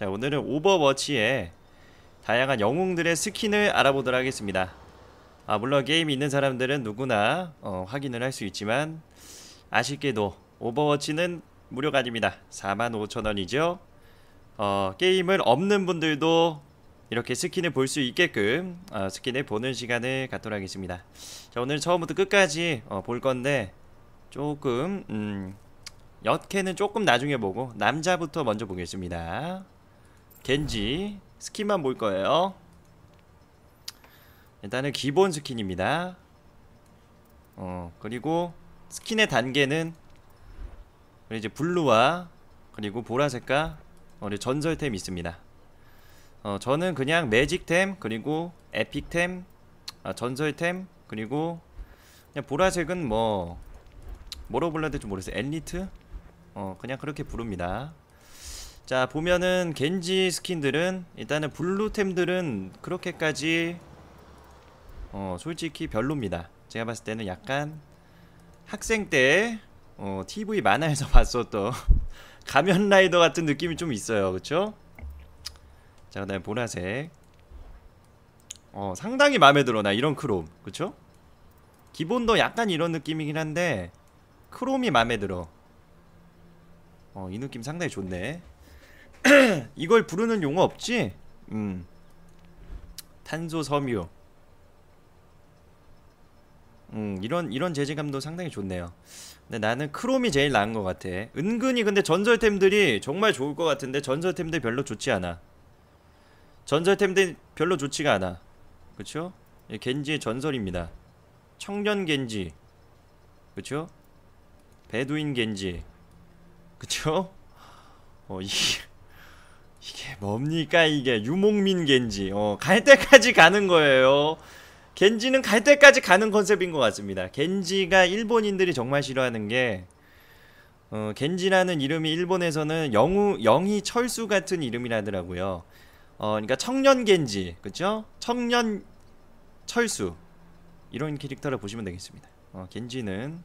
자 오늘은 오버워치에 다양한 영웅들의 스킨을 알아보도록 하겠습니다 아 물론 게임이 있는 사람들은 누구나 어, 확인을 할 수 있지만 아쉽게도 오버워치는 무료가 아닙니다 45,000원이죠 어, 게임을 없는 분들도 이렇게 스킨을 볼 수 있게끔 어, 스킨을 보는 시간을 갖도록 하겠습니다 자 오늘 처음부터 끝까지 어, 볼 건데 조금 음, 엿캐는 조금 나중에 보고 남자부터 먼저 보겠습니다 겐지 스킨만 볼 거예요. 일단은 기본 스킨입니다. 어, 그리고 스킨의 단계는 우리 이제 블루와 그리고 보라색과 우리 전설템이 있습니다. 어, 저는 그냥 매직템 그리고 에픽템 아, 전설템 그리고 그냥 보라색은 뭐 뭐로 불러야 될지 모르겠어요. 엘리트? 어, 그냥 그렇게 부릅니다. 자 보면은 겐지 스킨들은 일단은 블루템들은 그렇게까지 어 솔직히 별로입니다 제가 봤을 때는 약간 학생 때 어, TV 만화에서 봤었던 가면라이더 같은 느낌이 좀 있어요 그쵸? 자그 다음에 보라색 어 상당히 마음에 들어 나 이런 크롬 그쵸? 기본도 약간 이런 느낌이긴 한데 크롬이 마음에 들어 어이 느낌 상당히 좋네 이걸 부르는 용어 없지? 음. 탄소 섬유. 음, 이런 이런 재질감도 상당히 좋네요. 근데 나는 크롬이 제일 나은 것 같아. 은근히 근데 전설템들이 정말 좋을 것 같은데 전설템들 별로 좋지 않아. 전설템들 별로 좋지가 않아. 그쵸죠 겐지의 전설입니다. 청년 겐지. 그쵸죠 배두인 겐지. 그쵸 어, 이 이게 뭡니까 이게 유목민 겐지 어, 갈 때까지 가는 거예요 겐지는 갈 때까지 가는 컨셉인 것 같습니다 겐지가 일본인들이 정말 싫어하는 게 어, 겐지라는 이름이 일본에서는 영우, 영희 철수 같은 이름이라더라고요 어, 그러니까 청년 겐지 그쵸? 청년 철수 이런 캐릭터를 보시면 되겠습니다 어, 겐지는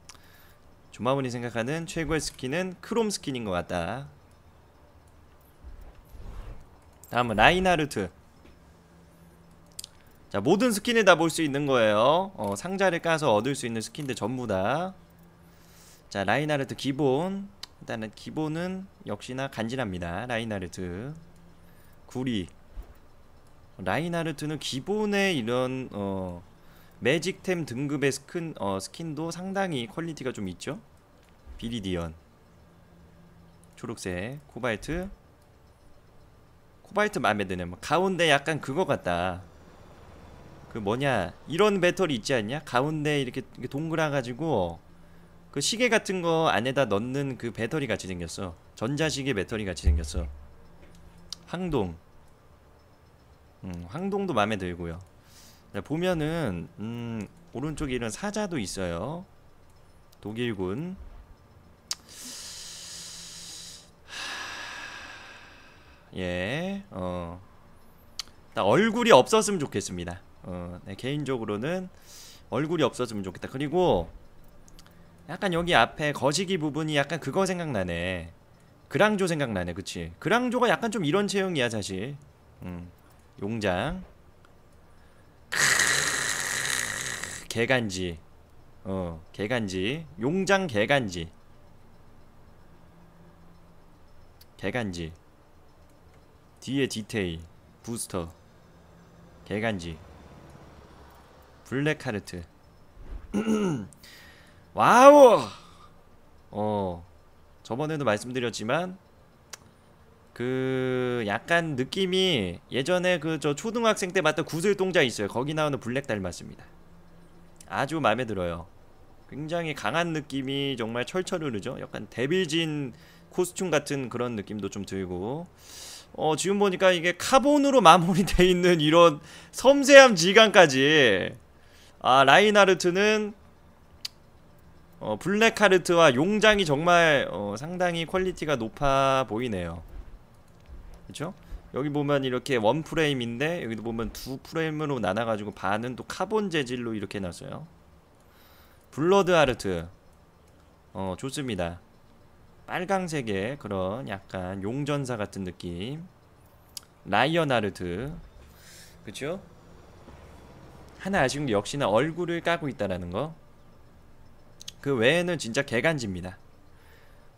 조마문이 생각하는 최고의 스킨은 크롬 스킨인 것 같다 다음은 라인하르트자 모든 스킨을 다볼 수 있는 거예요 어, 상자를 까서 얻을 수 있는 스킨들 전부 다자 라인하르트 기본 일단은 기본은 역시나 간지납니다 라인하르트 구리 라인하르트는 기본에 이런 어, 매직템 등급의 스킨, 어, 스킨도 상당히 퀄리티가 좀 있죠 비리디언 초록색 코발트 코발트 마음에 드네 뭐 가운데 약간 그거 같다 그 뭐냐 이런 배터리 있지 않냐 가운데 이렇게, 이렇게 동그라가지고 그 시계 같은 거 안에다 넣는 그 배터리 같이 생겼어 전자시계 배터리 같이 생겼어 황동 음, 황동도 마음에 들고요 보면은 음, 오른쪽에 이런 사자도 있어요 독일군 예, 어, 얼굴이 없었으면 좋겠습니다. 어, 네, 개인적으로는 얼굴이 없었으면 좋겠다. 그리고 약간 여기 앞에 거시기 부분이 약간 그거 생각나네. 그랑조 생각나네, 그치? 그랑조가 약간 좀 이런 체형이야, 사실. 음, 용장. 개간지. 어, 개간지. 용장 개간지. 개간지. 뒤에 디테일 부스터 개간지 블랙하르트 와우 어 저번에도 말씀드렸지만 그 약간 느낌이 예전에 그 저 초등학생 때 봤던 구슬동자 있어요 거기 나오는 블랙 닮았습니다 아주 마음에 들어요 굉장히 강한 느낌이 정말 철철 흐르죠 약간 데빌진 코스튬 같은 그런 느낌도 좀 들고 어, 지금 보니까 이게 카본으로 마무리되어 있는 이런 섬세함 지간까지 아, 라인하르트는 어, 블랙하르트와 용장이 정말 어, 상당히 퀄리티가 높아 보이네요 그렇 여기 보면 이렇게 원 프레임인데 여기도 보면 두 프레임으로 나눠가지고 반은 또 카본 재질로 이렇게 놨어요 블러드 하르트 어 좋습니다 빨강색의 그런 약간 용전사 같은 느낌 라이언나르트 그쵸? 하나 아쉬운 게 역시나 얼굴을 까고 있다라는 거. 그 외에는 진짜 개간지입니다.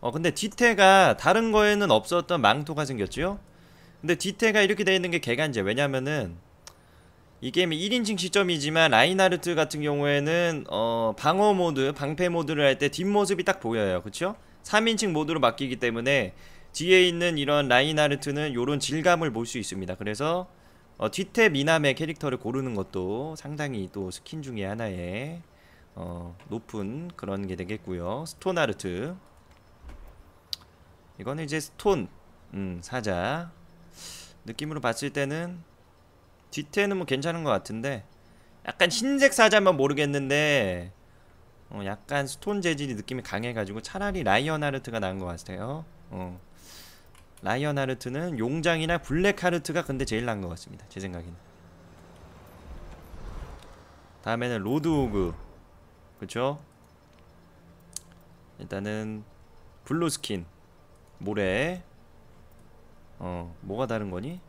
어 근데 디테가 다른 거에는 없었던 망토가 생겼죠? 근데 디테가 이렇게 되어 있는 게개간지 왜냐면은 이 게임이 1인칭 시점이지만 라인하르트 같은 경우에는 어 방어 모드, 방패 모드를 할 때 뒷모습이 딱 보여요. 그쵸? 3인칭 모드로 맡기기 때문에 뒤에 있는 이런 라인하르트는 이런 질감을 볼 수 있습니다. 그래서 어, 뒤태 미남의 캐릭터를 고르는 것도 상당히 또 스킨 중에 하나의 어, 높은 그런 게 되겠고요. 스톤 아르트 이거는 이제 스톤 음, 사자 느낌으로 봤을 때는 뒤태는 뭐 괜찮은 것 같은데 약간 흰색 사자면 모르겠는데 어, 약간 스톤 재질이 느낌이 강해가지고 차라리 라이언하르트가 나은 것 같아요 어. 라이언하르트는 용장이나 블랙하르트가 근데 제일 나은 것 같습니다 제 생각에는 다음에는 로드오그 그쵸? 일단은 블루스킨 모래 어 뭐가 다른 거니?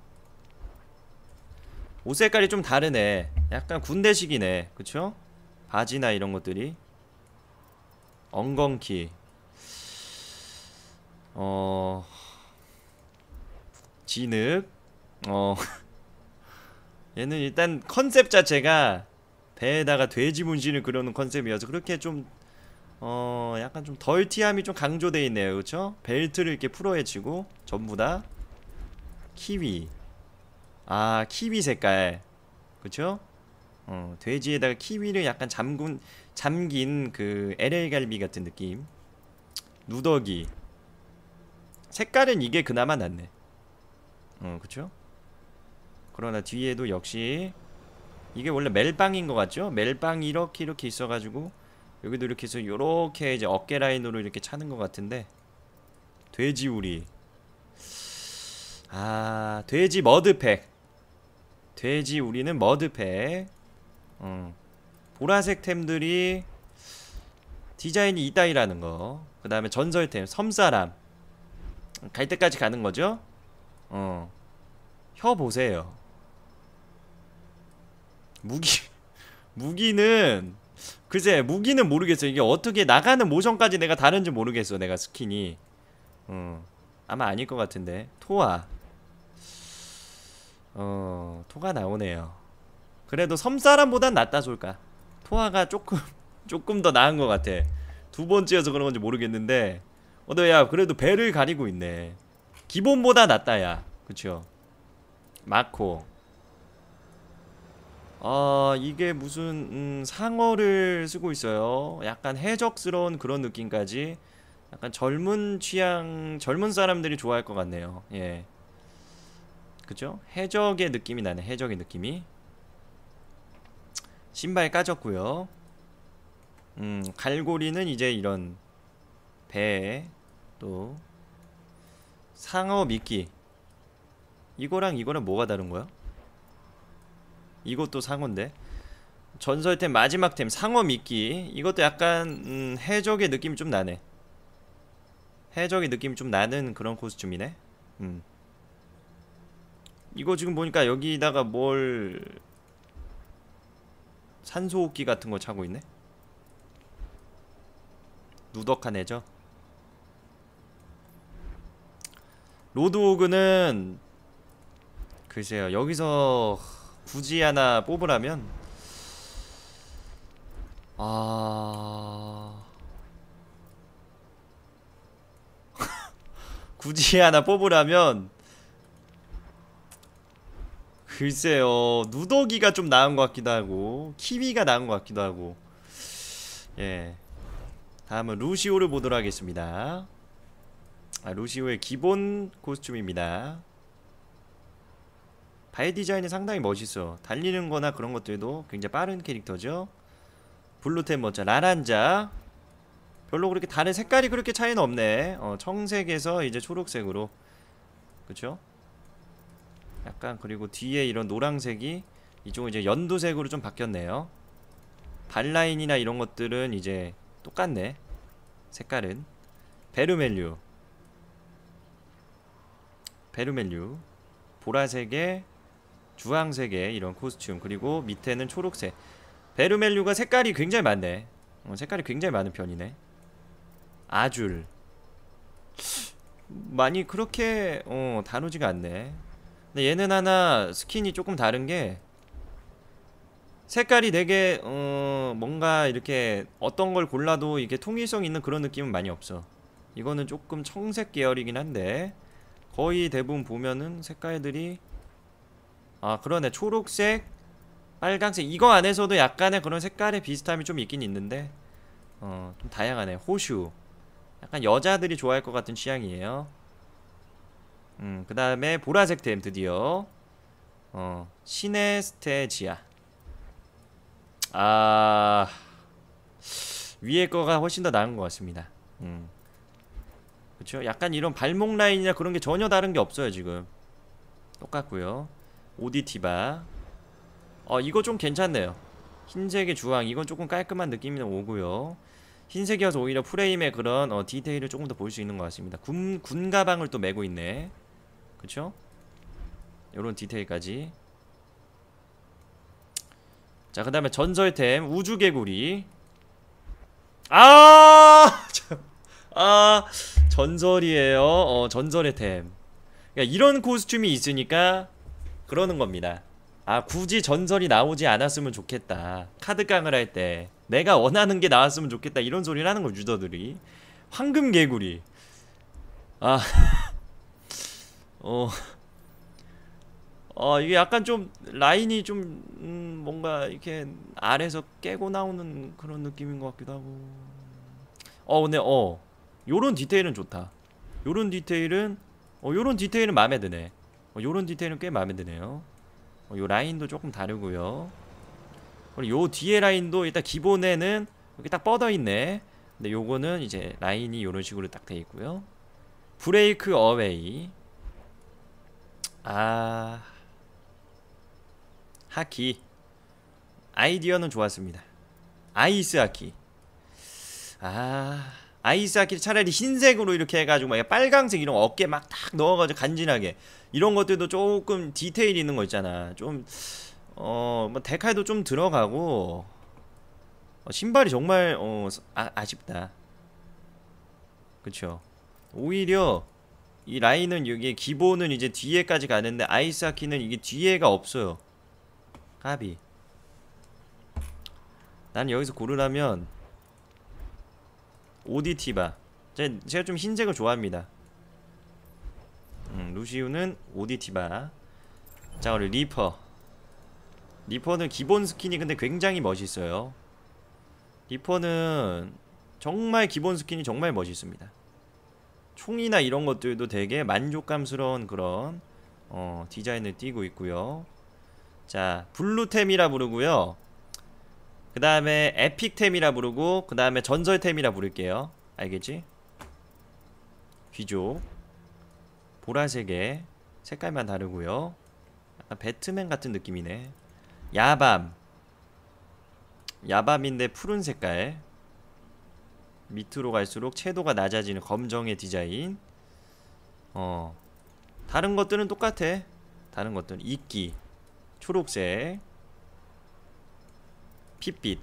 옷 색깔이 좀 다르네 약간 군대식이네 그쵸? 바지나 이런 것들이 엉겅키 어... 진흙 어... 얘는 일단 컨셉 자체가 배에다가 돼지 문신을 그려놓은 컨셉이어서 그렇게 좀 어... 약간 좀 덜티함이 좀 강조되어 있네요 그렇죠 벨트를 이렇게 풀어헤치고 전부 다 키위 아 키위 색깔 그렇죠 어, 돼지에다가 키위를 약간 잠군 잠긴 그 LA갈비 같은 느낌 누더기 색깔은 이게 그나마 낫네 어 그쵸? 그러나 뒤에도 역시 이게 원래 멜빵인 것 같죠? 멜빵이 이렇게 이렇게 있어가지고 여기도 이렇게 해서 이렇게 이제 어깨 라인으로 이렇게 차는 것 같은데 돼지우리 아 돼지 머드팩 돼지 우리는 머드팩 음. 보라색 템들이 디자인이 이따이라는 거. 그 다음에 전설템, 섬사람. 갈 때까지 가는 거죠? 어. 혀 보세요. 무기. 무기는, 글쎄, 무기는 모르겠어. 이게 어떻게 나가는 모션까지 내가 다른지 모르겠어. 내가 스킨이. 어. 아마 아닐 것 같은데. 토아. 어, 토가 나오네요. 그래도 섬사람보단 낫다 졸까 토아가 조금 조금 더 나은 것 같아 두 번째여서 그런 건지 모르겠는데 어너 야 그래도 배를 가리고 있네 기본보다 낫다 야 그쵸 마코 아 이게 무슨 음, 상어를 쓰고 있어요 약간 해적스러운 그런 느낌까지 약간 젊은 취향 젊은 사람들이 좋아할 것 같네요 예그쵸 해적의 느낌이 나네 해적의 느낌이 신발 까졌고요 음 갈고리는 이제 이런 배에 또 상어 미끼 이거랑 이거는 뭐가 다른 거야? 이것도 상어인데 전설템 마지막 템 상어 미끼 이것도 약간 음, 해적의 느낌이 좀 나네 해적의 느낌이 좀 나는 그런 코스튬이네 음. 이거 지금 보니까 여기다가 뭘 산소호흡기 같은 거 차고 있네 누덕한 애죠 로드오그는 글쎄요 여기서 굳이 하나 뽑으라면 아... 굳이 하나 뽑으라면 글쎄요 누더기가 좀 나은 것 같기도 하고 키위가 나은 것 같기도 하고 예 다음은 루시오를 보도록 하겠습니다 아, 루시오의 기본 코스튬입니다 발 디자인이 상당히 멋있어 달리는 거나 그런 것들도 굉장히 빠른 캐릭터죠 블루템머저 라란자 별로 그렇게 다른 색깔이 그렇게 차이는 없네 어, 청색에서 이제 초록색으로 그쵸? 약간 그리고 뒤에 이런 노랑색이 이쪽은 이제 연두색으로 좀 바뀌었네요 발라인이나 이런 것들은 이제 똑같네 색깔은 베르멜류 베르멜류 보라색에 주황색의 이런 코스튬 그리고 밑에는 초록색 베르멜류가 색깔이 굉장히 많네 어, 색깔이 굉장히 많은 편이네 아줄 많이 그렇게 어, 다루지가 않네 근데 얘는 하나 스킨이 조금 다른 게 색깔이 되게 어 뭔가 이렇게 어떤 걸 골라도 이게 통일성 있는 그런 느낌은 많이 없어 이거는 조금 청색 계열이긴 한데 거의 대부분 보면은 색깔들이 아 그러네 초록색 빨강색 이거 안에서도 약간의 그런 색깔의 비슷함이 좀 있긴 있는데 어좀 다양하네 호슈 약간 여자들이 좋아할 것 같은 취향이에요 음, 그 다음에 보라색 템 드디어 어, 시네스테지아 아... 위에 거가 훨씬 더 나은 것 같습니다 음. 그렇 약간 이런 발목 라인이나 그런 게 전혀 다른 게 없어요 지금 똑같고요 오디티바 어 이거 좀 괜찮네요 흰색의 주황 이건 조금 깔끔한 느낌이 오고요 흰색이어서 오히려 프레임의 그런 어, 디테일을 조금 더 볼 수 있는 것 같습니다 군, 군 가방을 또 메고 있네 그쵸? 요런 디테일까지 자그 다음에 전설템 우주개구리 아! 아 전설이에요 어 전설의 템 그러니까 이런 코스튬이 있으니까 그러는 겁니다 아 굳이 전설이 나오지 않았으면 좋겠다 카드깡을 할 때 내가 원하는 게 나왔으면 좋겠다 이런 소리를 하는 거 유저들이 황금 개구리 아 어, 어 이게 약간 좀 라인이 좀 음, 뭔가 이렇게 아래서 깨고 나오는 그런 느낌인 것 같기도 하고 어 근데 어 요런 디테일은 좋다 요런 디테일은 어 요런 디테일은 마음에 드네 어, 요런 디테일은 꽤 마음에 드네요 어, 요 라인도 조금 다르고요 그리고 요 뒤에 라인도 일단 기본에는 이렇게 딱 뻗어있네 근데 요거는 이제 라인이 요런 식으로 딱 돼있고요 브레이크 어웨이 아 하키 아이디어는 좋았습니다 아이스 하키 아 아이스 하키를 차라리 흰색으로 이렇게 해가지고 막 빨강색 이런 어깨 막 딱 넣어가지고 간지나게 이런 것들도 조금 디테일 있는 거 있잖아 좀어뭐 데칼도 좀 들어가고 어, 신발이 정말 어, 아, 아쉽다 그쵸 오히려 이 라인은 여기 기본은 이제 뒤에까지 가는데 아이스하키는 이게 뒤에가 없어요 까비 나는 여기서 고르라면 오디티바 제가 좀 흰색을 좋아합니다 음, 루시우는 오디티바 자그리 리퍼 리퍼는 기본 스킨이 근데 굉장히 멋있어요 리퍼는 정말 기본 스킨이 정말 멋있습니다 총이나 이런 것들도 되게 만족감스러운 그런 어, 디자인을 띄고 있고요. 자, 블루템이라 부르고요. 그 다음에 에픽템이라 부르고 그 다음에 전설템이라 부를게요. 알겠지? 귀족 보라색에 색깔만 다르고요. 약간 배트맨 같은 느낌이네. 야밤 야밤인데 푸른 색깔 밑으로 갈수록 채도가 낮아지는 검정의 디자인 어 다른 것들은 똑같아 다른 것들은 이끼 초록색 핏빛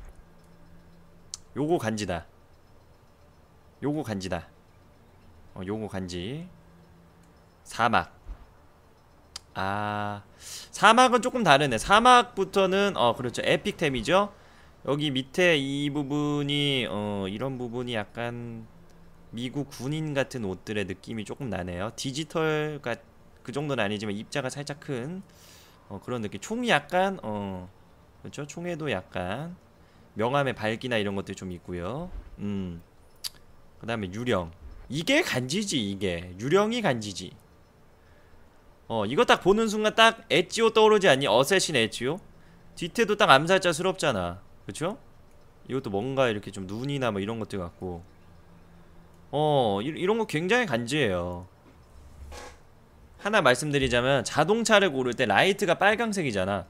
요거 간지다 요거 간지다 어, 요거 간지 사막 아 사막은 조금 다르네 사막부터는 어 그렇죠 에픽템이죠 여기 밑에 이 부분이 어, 이런 부분이 약간 미국 군인 같은 옷들의 느낌이 조금 나네요. 디지털 같그 정도는 아니지만 입자가 살짝 큰 어, 그런 느낌. 총이 약간 어, 그렇죠? 총에도 약간 명암의 밝기나 이런 것들 이좀 있고요. 음. 그다음에 유령. 이게 간지지 이게. 유령이 간지지. 어, 이거 딱 보는 순간 딱 엣지오 떠오르지 않니? 어쌔신 엣지오? 뒤태도 딱 암살자스럽잖아. 그렇죠? 이것도 뭔가 이렇게 좀 눈이나 뭐 이런 것들 같고 어 이, 이런 거 굉장히 간지해요 하나 말씀드리자면 자동차를 고를 때 라이트가 빨강색이잖아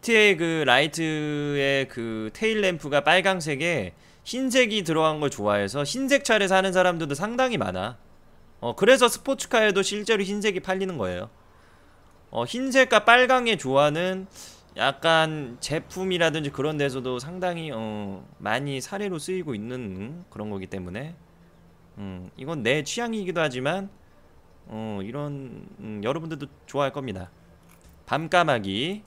뒤의그 라이트의 그 테일 램프가 빨강색에 흰색이 들어간 걸 좋아해서 흰색 차를 사는 사람들도 상당히 많아 어 그래서 스포츠카에도 실제로 흰색이 팔리는 거예요 어 흰색과 빨강의 조화는 약간 제품이라든지 그런 데서도 상당히 어, 많이 사례로 쓰이고 있는 그런 거기 때문에 음, 이건 내 취향이기도 하지만 어, 이런 음, 여러분들도 좋아할 겁니다 밤까마귀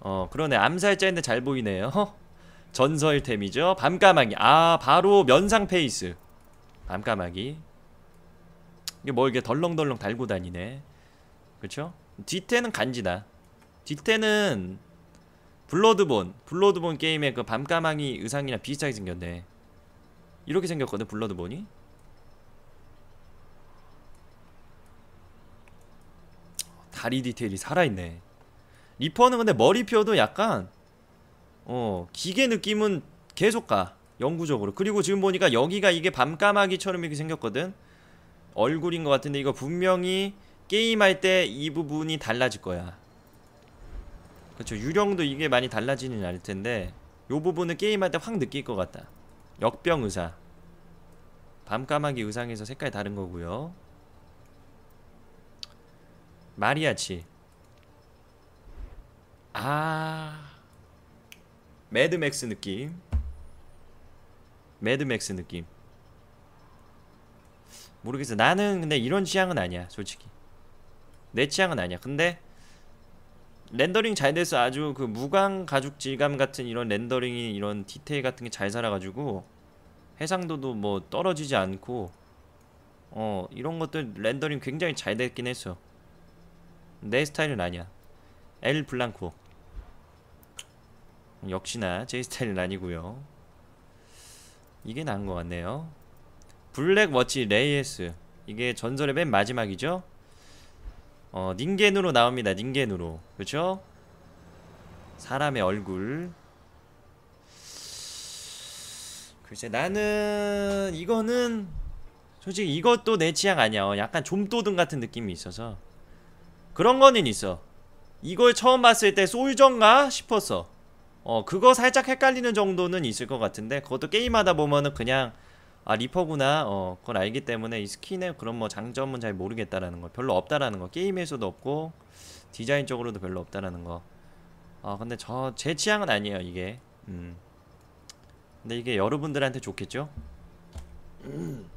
어 그러네 암살자인데 잘 보이네요 전설템이죠 밤까마귀 아 바로 면상 페이스 밤까마귀 이게 뭐 이게 덜렁덜렁 달고 다니네 그쵸? 그렇죠? 뒤태는 간지다 뒷태는 블러드본 블러드본 게임의 그 밤까망이 의상이나 비슷하게 생겼네 이렇게 생겼거든 블러드본이 다리 디테일이 살아있네 리퍼는 근데 머리표도 약간 어 기계 느낌은 계속 가 영구적으로 그리고 지금 보니까 여기가 이게 밤까마귀처럼 이렇게 생겼거든 얼굴인 것 같은데 이거 분명히 게임할 때 이 부분이 달라질 거야 그렇죠 유령도 이게 많이 달라지는 않을 텐데 요 부분은 게임할 때 확 느낄 것 같다 역병 의사 밤까마귀 의상에서 색깔 다른 거고요 마리아치 아 매드맥스 느낌 매드맥스 느낌 모르겠어 나는 근데 이런 취향은 아니야 솔직히 내 취향은 아니야 근데 렌더링 잘 돼서 아주 그 무광 가죽 질감 같은 이런 렌더링이 이런 디테일 같은 게 잘 살아가지고 해상도도 뭐 떨어지지 않고 어 이런 것들 렌더링 굉장히 잘 됐긴 했어 내 스타일은 아니야 엘 블랑코 역시나 제 스타일은 아니고요 이게 나은 것 같네요 블랙워치 레이에스 이게 전설의 맨 마지막이죠 어 닌겐으로 나옵니다 닌겐으로 그쵸? 그렇죠? 사람의 얼굴 글쎄 나는 이거는 솔직히 이것도 내 취향 아니야 어, 약간 좀또등 같은 느낌이 있어서 그런 거는 있어 이걸 처음 봤을 때소 솔전가 싶었어 어 그거 살짝 헷갈리는 정도는 있을 것 같은데 그것도 게임하다 보면은 그냥 아 리퍼구나 어 그걸 알기 때문에 이 스킨의 그런 뭐 장점은 잘 모르겠다라는 거 별로 없다라는 거 게임에서도 없고 디자인적으로도 별로 없다라는 거아 근데 저 제 취향은 아니에요 이게 음 근데 이게 여러분들한테 좋겠죠? 음.